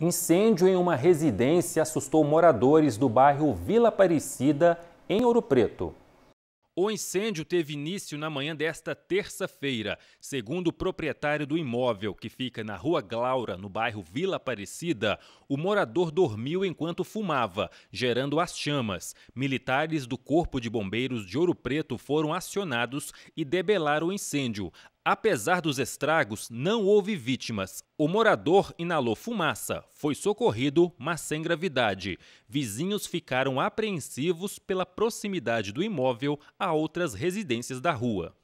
Incêndio em uma residência assustou moradores do bairro Vila Aparecida, em Ouro Preto. O incêndio teve início na manhã desta terça-feira. Segundo o proprietário do imóvel, que fica na Rua Glaura, no bairro Vila Aparecida, o morador dormiu enquanto fumava, gerando as chamas. Militares do Corpo de Bombeiros de Ouro Preto foram acionados e debelaram o incêndio. Apesar dos estragos, não houve vítimas. O morador inalou fumaça, foi socorrido, mas sem gravidade. Vizinhos ficaram apreensivos pela proximidade do imóvel a outras residências da rua.